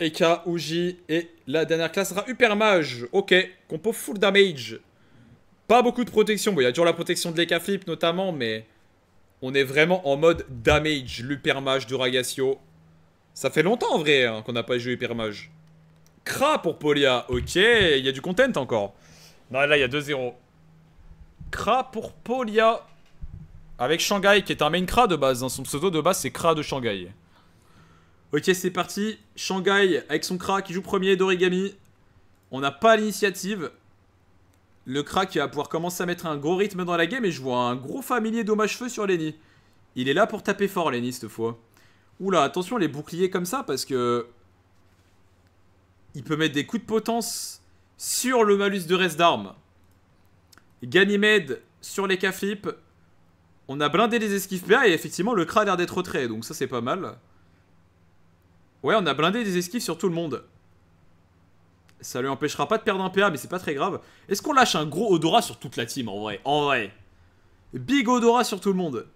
Eka, Uji et la dernière classe sera Upper Ok, compo full damage. Pas beaucoup de protection. Bon, il y a toujours la protection de l'Eka Flip notamment, mais on est vraiment en mode damage. L'Upper Mage de Ça fait longtemps en vrai hein, qu'on n'a pas joué Hyper Mage. Kra pour Polia. Ok, il y a du content encore. Non, là, il y a 2-0. Kra pour Polia. Avec Shanghai, qui est un main Kra de base. Hein. Son pseudo de base, c'est Kra de Shanghai. Ok, c'est parti. Shanghai avec son Kra qui joue premier d'origami. On n'a pas l'initiative. Le Kra qui va pouvoir commencer à mettre un gros rythme dans la game. Et je vois un gros familier dommage-feu sur Lenny. Il est là pour taper fort, Lenny, cette fois. Oula, attention, les boucliers comme ça, parce que... Il peut mettre des coups de potence sur le malus de reste d'armes. Ganymede sur les k On a blindé les esquives PA et effectivement, le Kra a l'air d'être retrait, donc ça, c'est pas mal. Ouais, on a blindé des esquives sur tout le monde. Ça lui empêchera pas de perdre un PA, mais c'est pas très grave. Est-ce qu'on lâche un gros odorat sur toute la team, en vrai En vrai. Big odorat sur tout le monde.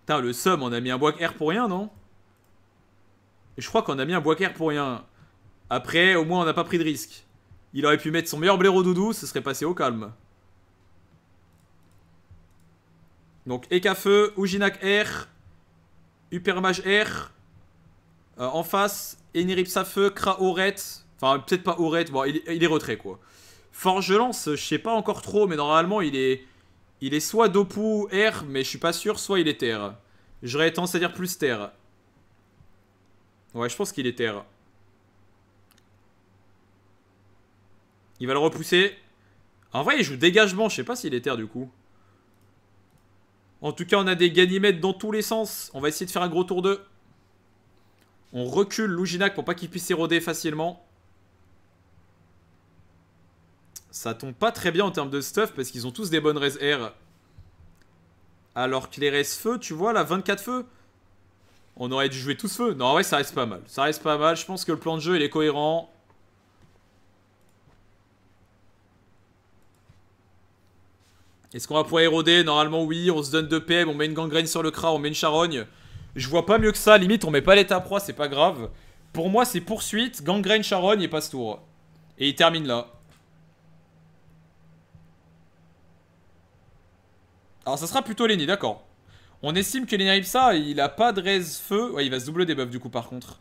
Putain, le somme, on a mis un bois air pour rien, non Je crois qu'on a mis un bois pour rien. Après, au moins, on n'a pas pris de risque. Il aurait pu mettre son meilleur blaireau doudou, ce serait passé au calme. Donc, Ekafeu, Uginak R, Upermage R, euh, en face, Enirip Kra Oret, Enfin, peut-être pas Oret, bon, il, est retrait quoi. Forgelance, je sais pas encore trop, mais normalement il est. Il est soit Dopu R, mais je suis pas sûr, soit il est Terre. J'aurais tendance à dire plus Terre. Ouais, je pense qu'il est Terre. Il va le repousser. En vrai, il joue dégagement. Je sais pas s'il est terre du coup. En tout cas, on a des Ganymèdes dans tous les sens. On va essayer de faire un gros tour de. On recule Louginac pour pas qu'il puisse éroder facilement. Ça tombe pas très bien en termes de stuff parce qu'ils ont tous des bonnes res air. Alors que les res feu, tu vois là, 24 feux. On aurait dû jouer tous feu. Non, ouais, ça reste pas mal. Ça reste pas mal. Je pense que le plan de jeu, il est cohérent. Est-ce qu'on va pouvoir éroder Normalement, oui. On se donne de PM, on met une gangrène sur le cra, on met une charogne. Je vois pas mieux que ça. Limite, on met pas l'état proie, c'est pas grave. Pour moi, c'est poursuite, gangrène, charogne et passe tour. Et il termine là. Alors, ça sera plutôt Lenny, d'accord. On estime que Lenny ça, il a pas de raise feu. Ouais, il va se double debuff du coup, par contre.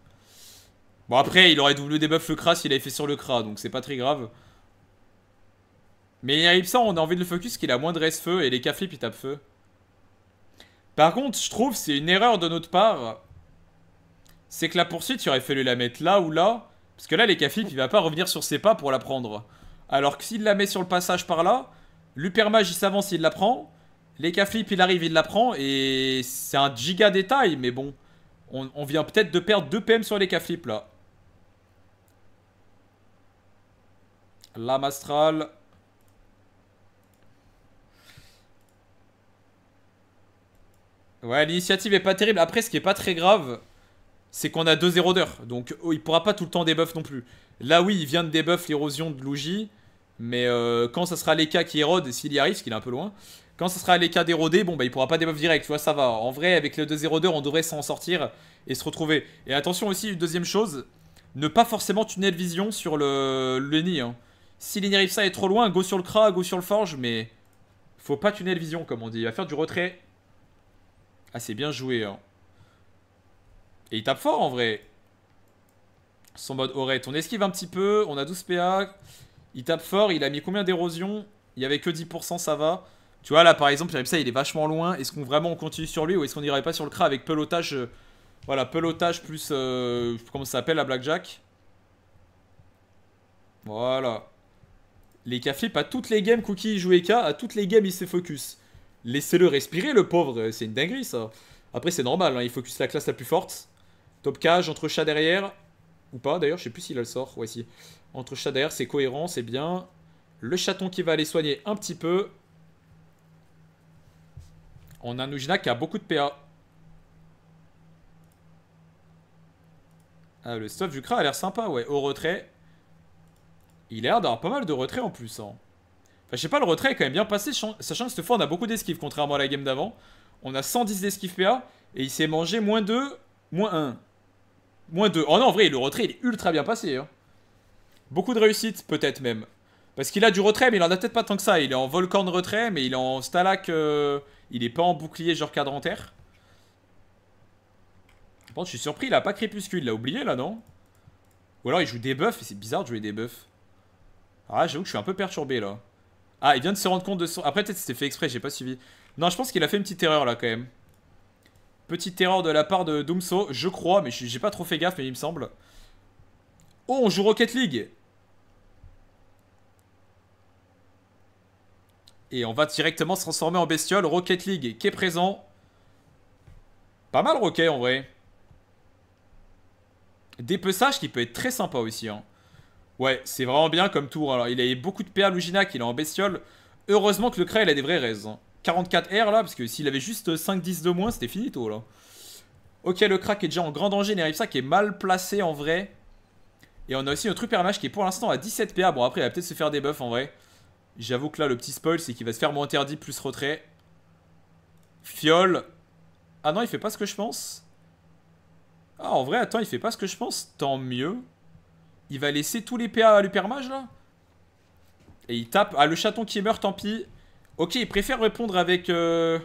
Bon, après, il aurait double debuff le cras s'il avait fait sur le Kra, donc c'est pas très grave. Mais arrive ça, on a envie de le focus qu'il a moins de raise feu et les cafés ils il feu. Par contre, je trouve c'est une erreur de notre part. C'est que la poursuite, il aurait fallu la mettre là ou là. Parce que là, les il il va pas revenir sur ses pas pour la prendre. Alors que s'il la met sur le passage par là, l'Upermage, il s'avance, il la prend. Les Caflip, il arrive, il la prend. Et c'est un giga détail, mais bon. On, vient peut-être de perdre 2 PM sur les Caflip, là. La Mastral. Ouais, l'initiative est pas terrible. Après, ce qui est pas très grave, c'est qu'on a deux érodeurs Donc, oh, il pourra pas tout le temps débuff non plus. Là, oui, il vient de débuff l'érosion de Luigi. Mais euh, quand ça sera cas qui érode, s'il y arrive, parce qu'il est un peu loin, quand ça sera l'Eka d'éroder, bon, bah, il pourra pas débuff direct. Tu vois, ça va. En vrai, avec le deux érodeurs, on devrait s'en sortir et se retrouver. Et attention aussi, une deuxième chose, ne pas forcément tunnel vision sur le, le nid. Hein. arrive ça est trop loin, go sur le Kra, go sur le Forge, mais faut pas tunnel vision, comme on dit. Il va faire du retrait ah, c'est bien joué. Hein. Et il tape fort en vrai. Son mode aurait On esquive un petit peu. On a 12 PA. Il tape fort. Il a mis combien d'érosion Il y avait que 10%, ça va. Tu vois, là par exemple, ça, il est vachement loin. Est-ce qu'on vraiment continue sur lui ou est-ce qu'on n'irait pas sur le KRA avec pelotage euh, Voilà, pelotage plus. Euh, comment ça s'appelle la Blackjack Voilà. Les cafés, pas toutes les games, Cookie joue EK. À toutes les games, il se focus. Laissez-le respirer, le pauvre. C'est une dinguerie, ça. Après, c'est normal. Hein. faut que c'est la classe la plus forte. Top cage, entre chat derrière. Ou pas, d'ailleurs. Je sais plus s'il a le sort. Voici Entre chat derrière, c'est cohérent, c'est bien. Le chaton qui va aller soigner un petit peu. On a Nujina qui a beaucoup de PA. Ah, le stuff du Kra a l'air sympa, ouais. Au retrait. Il a l'air d'avoir pas mal de retrait en plus. Hein. Enfin, je sais pas, le retrait est quand même bien passé, sachant que cette fois, on a beaucoup d'esquives, contrairement à la game d'avant. On a 110 d'esquives PA, et il s'est mangé moins 2, moins 1. Moins 2. Oh non, en vrai, le retrait, il est ultra bien passé. Hein. Beaucoup de réussite, peut-être même. Parce qu'il a du retrait, mais il en a peut-être pas tant que ça. Il est en volcan de retrait, mais il est en stalac. Euh, il est pas en bouclier, genre terre. Bon, je suis surpris, il a pas crépuscule. Il l'a oublié, là, non Ou alors, il joue des buffs, et c'est bizarre de jouer des buffs. Ah, j'avoue que je suis un peu perturbé, là. Ah, il vient de se rendre compte de son... Après, peut-être c'était fait exprès, j'ai pas suivi. Non, je pense qu'il a fait une petite erreur, là, quand même. Petite erreur de la part de Doomso, je crois, mais j'ai pas trop fait gaffe, mais il me semble. Oh, on joue Rocket League Et on va directement se transformer en bestiole. Rocket League qui est présent. Pas mal Rocket en vrai. Dépeçage qui peut être très sympa aussi. Hein. Ouais, c'est vraiment bien comme tour. Alors, il a beaucoup de PA Lugina il est en bestiole. Heureusement que le Kra il a des vrais raises. 44R hein. là, parce que s'il avait juste 5-10 de moins, c'était fini tôt là. Ok, le crack est déjà en grand danger. ça qui est mal placé en vrai. Et on a aussi notre Hypermage qui est pour l'instant à 17 PA. Bon, après, il va peut-être se faire des buffs en vrai. J'avoue que là, le petit spoil, c'est qu'il va se faire moins interdit plus retrait. Fiole. Ah non, il fait pas ce que je pense. Ah, en vrai, attends, il fait pas ce que je pense. Tant mieux. Il va laisser tous les PA à l'Upermage, là Et il tape. Ah, le chaton qui meurt, tant pis. Ok, il préfère répondre avec... Euh,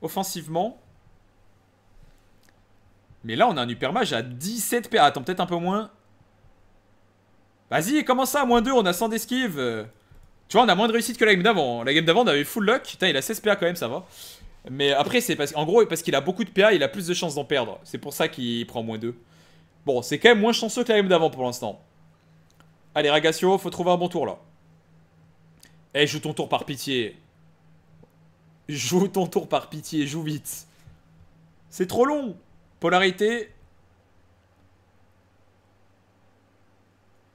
offensivement. Mais là, on a un Upermage à 17 PA. Attends, peut-être un peu moins. Vas-y, comment ça Moins 2, on a 100 d'esquive. Tu vois, on a moins de réussite que la game d'avant. La game d'avant, on avait full luck. il a 16 PA quand même, ça va. Mais après, c'est parce qu'en gros, parce qu'il a beaucoup de PA, il a plus de chances d'en perdre. C'est pour ça qu'il prend moins 2. Bon, c'est quand même moins chanceux que la game d'avant pour l'instant. Allez, Ragacio, faut trouver un bon tour, là. Eh, joue ton tour par pitié. Joue ton tour par pitié, joue vite. C'est trop long. Polarité.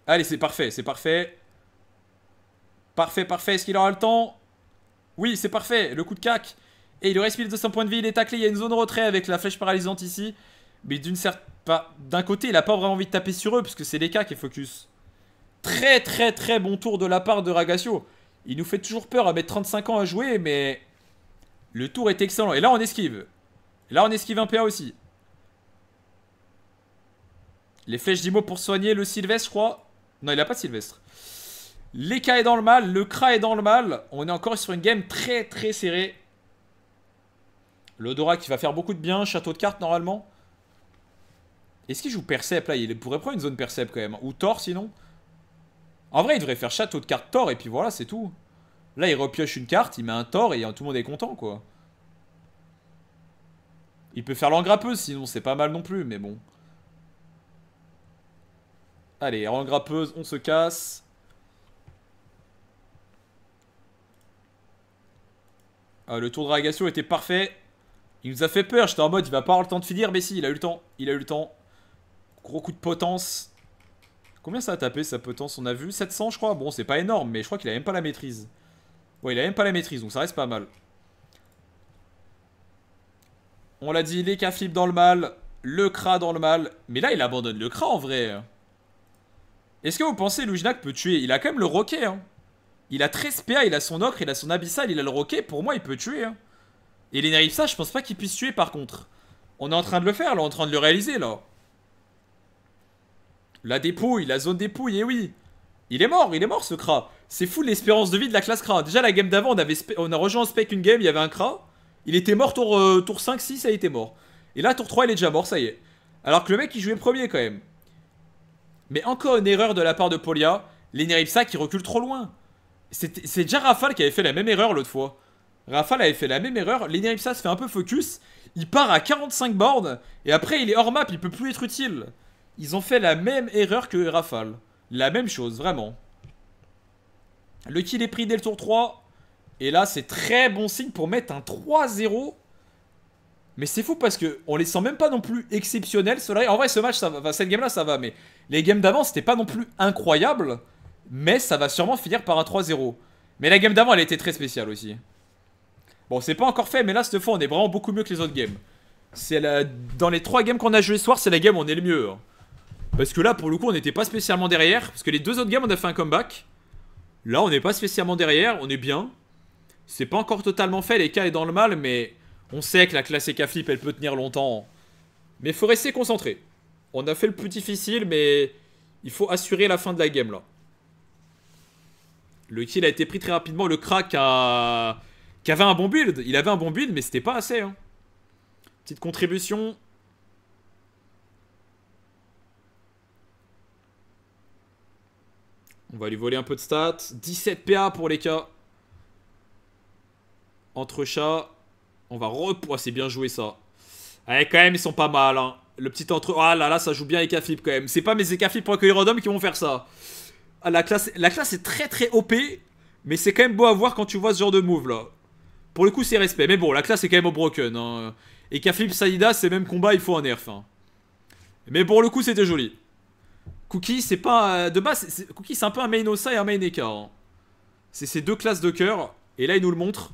Allez, c'est parfait, c'est parfait. Parfait, parfait. Est-ce qu'il aura le temps Oui, c'est parfait. Le coup de cac. Et il lui reste 200 points de vie. Il est taclé. Il y a une zone de retrait avec la flèche paralysante ici. Mais d'une certaine... D'un côté, il a pas vraiment envie de taper sur eux, puisque c'est les cas qui focus très très très bon tour de la part de Ragasio. Il nous fait toujours peur à mettre 35 ans à jouer, mais le tour est excellent. Et là, on esquive. là, on esquive un PA aussi. Les flèches d'Imo pour soigner le Sylvestre, je crois. Non, il a pas de Sylvestre. L'Eka est dans le mal, le Kra est dans le mal. On est encore sur une game très très serrée. L'Odora qui va faire beaucoup de bien, château de cartes normalement. Est-ce qu'il joue Percep là Il pourrait prendre une zone Percep quand même. Ou Thor sinon en vrai, il devrait faire château de cartes tort et puis voilà, c'est tout. Là, il repioche une carte, il met un tort et tout le monde est content, quoi. Il peut faire l'engrappeuse, sinon c'est pas mal non plus, mais bon. Allez, engrappeuse, on se casse. Ah, le tour de Ragasio était parfait. Il nous a fait peur, j'étais en mode, il va pas avoir le temps de finir, mais si, il a eu le temps. Il a eu le temps. Gros coup de potence. Combien ça a tapé sa potence On a vu 700 je crois. Bon c'est pas énorme mais je crois qu'il a même pas la maîtrise. Ouais il a même pas la maîtrise donc ça reste pas mal. On l'a dit les flip dans le mal. Le Kra dans le mal. Mais là il abandonne le Kra en vrai. Est-ce que vous pensez Lujnak peut tuer Il a quand même le roquet. Hein. Il a 13 PA, il a son ocre, il a son abyssal, il a le roquet. Pour moi il peut tuer. Hein. Et les ça je pense pas qu'il puisse tuer par contre. On est en train de le faire là, on est en train de le réaliser là. La dépouille, la zone dépouille, et eh oui Il est mort, il est mort ce Kra C'est fou l'espérance de vie de la classe Kra. Déjà la game d'avant, on, a rejoint en spec une game, il y avait un Kra. Il était mort tour, euh, tour 5, 6, ça a été mort. Et là, tour 3, il est déjà mort, ça y est. Alors que le mec, il jouait premier quand même. Mais encore une erreur de la part de Polia. L'Eneripsa qui recule trop loin. C'est déjà Rafale qui avait fait la même erreur l'autre fois. Rafale avait fait la même erreur. L'Eneripsa se fait un peu focus. Il part à 45 bornes. Et après, il est hors map, il peut plus être utile. Ils ont fait la même erreur que Rafale. La même chose, vraiment. Le kill est pris dès le tour 3. Et là, c'est très bon signe pour mettre un 3-0. Mais c'est fou parce que on les sent même pas non plus exceptionnels. en vrai, ce match, ça va, cette game-là, ça va. Mais les games d'avant, c'était pas non plus incroyable. Mais ça va sûrement finir par un 3-0. Mais la game d'avant, elle était très spéciale aussi. Bon, c'est pas encore fait, mais là, cette fois, on est vraiment beaucoup mieux que les autres games. C'est la... Dans les 3 games qu'on a joué ce soir, c'est la game où on est le mieux. Hein. Parce que là, pour le coup, on n'était pas spécialement derrière. Parce que les deux autres games, on a fait un comeback. Là, on n'est pas spécialement derrière, on est bien. C'est pas encore totalement fait, les cas est dans le mal, mais on sait que la classe EK Flip, elle peut tenir longtemps. Mais faut rester concentré. On a fait le plus difficile, mais il faut assurer la fin de la game, là. Le kill a été pris très rapidement. Le crack a... qui avait un bon build. Il avait un bon build, mais c'était pas assez. Hein. Petite contribution On va lui voler un peu de stats. 17 PA pour les cas. Entre chats. On va repousser oh, C'est bien joué ça. Ouais eh, quand même, ils sont pas mal. Hein. Le petit entre. Ah là là, ça joue bien avec quand même. C'est pas mes un random qui vont faire ça. Ah, la, classe... la classe est très très OP. Mais c'est quand même beau à voir quand tu vois ce genre de move là. Pour le coup, c'est respect. Mais bon, la classe est quand même au broken. Hein. Et Kaflip Saïda, c'est même combat, il faut un nerf. Hein. Mais pour le coup, c'était joli. Cookie, c'est pas. Euh, de base, c'est, Cookie, c'est un peu un main et un main hein. C'est ces deux classes de cœur. Et là, il nous le montre.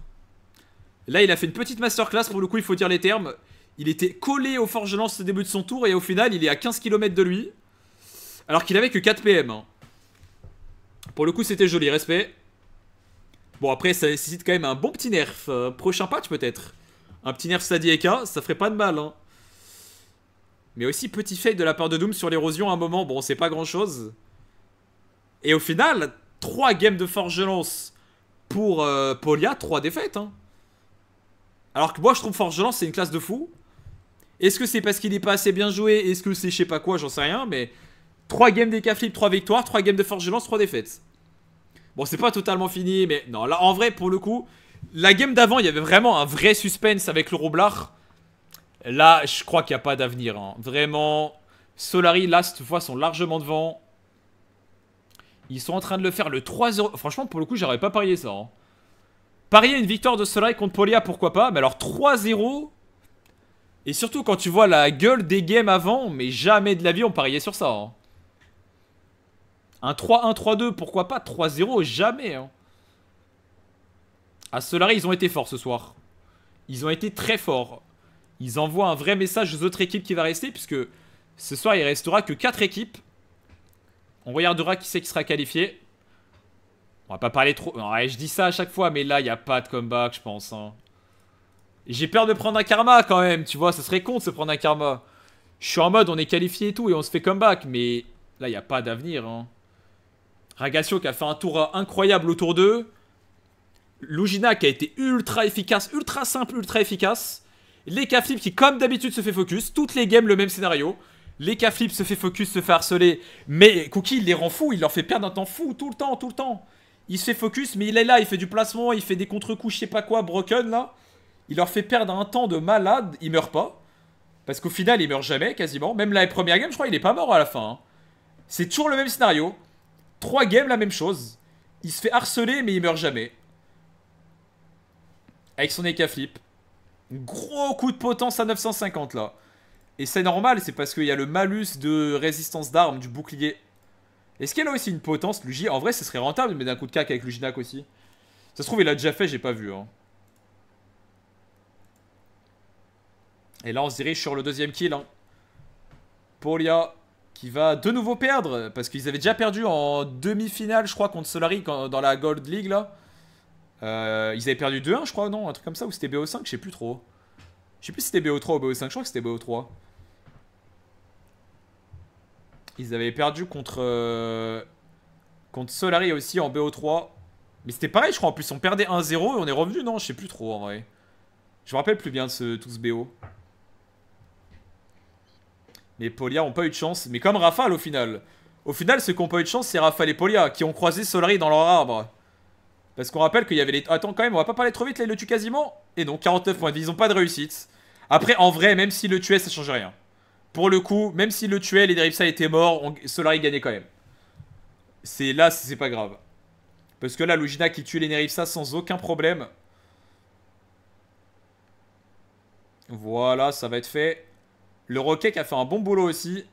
Là, il a fait une petite masterclass. Pour le coup, il faut dire les termes. Il était collé au Forge Lance au début de son tour. Et au final, il est à 15 km de lui. Alors qu'il avait que 4 PM. Hein. Pour le coup, c'était joli. Respect. Bon, après, ça nécessite quand même un bon petit nerf. Euh, prochain patch, peut-être. Un petit nerf Sadie Eka, ça ferait pas de mal. Hein. Mais aussi petit fail de la part de Doom sur l'érosion à un moment. Bon, c'est pas grand chose. Et au final, 3 games de Forgelance pour euh, Polia, 3 défaites. Hein. Alors que moi, je trouve Lance, c'est une classe de fou. Est-ce que c'est parce qu'il est pas assez bien joué Est-ce que c'est je sais pas quoi J'en sais rien, mais 3 games de 3 victoires, 3 games de Forgelance, 3 défaites. Bon, c'est pas totalement fini, mais non, là, en vrai, pour le coup, la game d'avant, il y avait vraiment un vrai suspense avec le Roblard. Là, je crois qu'il n'y a pas d'avenir. Hein. Vraiment, Solari, là, cette fois, sont largement devant. Ils sont en train de le faire le 3-0. Franchement, pour le coup, j'aurais pas parié ça. Hein. Parier une victoire de Solari contre Polia, pourquoi pas Mais alors 3-0 Et surtout quand tu vois la gueule des games avant, mais jamais de la vie on pariait sur ça. Hein. Un 3-1-3-2, pourquoi pas 3-0, jamais. Hein. À Solari, ils ont été forts ce soir. Ils ont été très forts. Ils envoient un vrai message aux autres équipes qui va rester, puisque ce soir, il restera que 4 équipes. On regardera qui c'est qui sera qualifié. On va pas parler trop... je dis ça à chaque fois, mais là, il n'y a pas de comeback, je pense. Hein. J'ai peur de prendre un karma, quand même, tu vois. Ça serait con de se prendre un karma. Je suis en mode, on est qualifié et tout, et on se fait comeback. Mais là, il n'y a pas d'avenir. Hein. qui a fait un tour incroyable autour d'eux. Lugina qui a été ultra efficace, ultra simple, ultra efficace. Les qui, comme d'habitude, se fait focus. Toutes les games, le même scénario. Les se fait focus, se fait harceler. Mais Cookie, il les rend fous. Il leur fait perdre un temps fou tout le temps, tout le temps. Il se fait focus, mais il est là. Il fait du placement, il fait des contre-coups, je sais pas quoi, broken là. Il leur fait perdre un temps de malade. Il meurt pas. Parce qu'au final, il meurt jamais quasiment. Même la première game, je crois, il est pas mort à la fin. Hein. C'est toujours le même scénario. Trois games, la même chose. Il se fait harceler, mais il meurt jamais. Avec son éca flip. Gros coup de potence à 950 là. Et c'est normal, c'est parce qu'il y a le malus de résistance d'armes du bouclier. Est-ce qu'elle a aussi une potence, Luigi En vrai, ce serait rentable, mais d'un coup de cac avec Luginac aussi. Ça se trouve, il l'a déjà fait, j'ai pas vu. Hein. Et là, on se dirige sur le deuxième kill. Hein. Polia, qui va de nouveau perdre, parce qu'ils avaient déjà perdu en demi-finale, je crois, contre Solari dans la Gold League, là. Euh, ils avaient perdu 2-1, je crois, non Un truc comme ça, ou c'était BO5, je sais plus trop. Je sais plus si c'était BO3 ou BO5, je crois que c'était BO3. Ils avaient perdu contre... Euh, contre Solari aussi en BO3. Mais c'était pareil, je crois, en plus, on perdait 1-0 et on est revenu, non Je sais plus trop, en vrai. Je me rappelle plus bien de tout ce BO. Mais Polia ont pas eu de chance, mais comme Rafale au final. Au final, ceux qui ont pas eu de chance, c'est Rafale et Polia, qui ont croisé Solari dans leur arbre. Parce qu'on rappelle qu'il y avait les... Attends quand même, on va pas parler trop vite, là il le tue quasiment. Et donc, 49 points de vie, ils ont pas de réussite. Après, en vrai, même si le tuait, ça change rien. Pour le coup, même si le tuait, les sa étaient morts, Solari gagnait quand même. C'est là, c'est pas grave. Parce que là, Lugina qui tue les Nerifsa sans aucun problème. Voilà, ça va être fait. Le Rocket qui a fait un bon boulot aussi.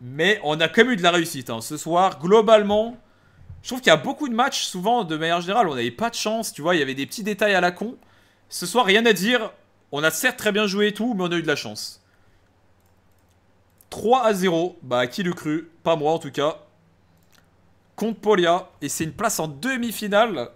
Mais on a quand même eu de la réussite. Hein. Ce soir, globalement, je trouve qu'il y a beaucoup de matchs, souvent, de manière générale, on n'avait pas de chance, tu vois, il y avait des petits détails à la con. Ce soir, rien à dire. On a certes très bien joué et tout, mais on a eu de la chance. 3 à 0. Bah, qui le cru Pas moi, en tout cas. Contre Polia. Et c'est une place en demi-finale.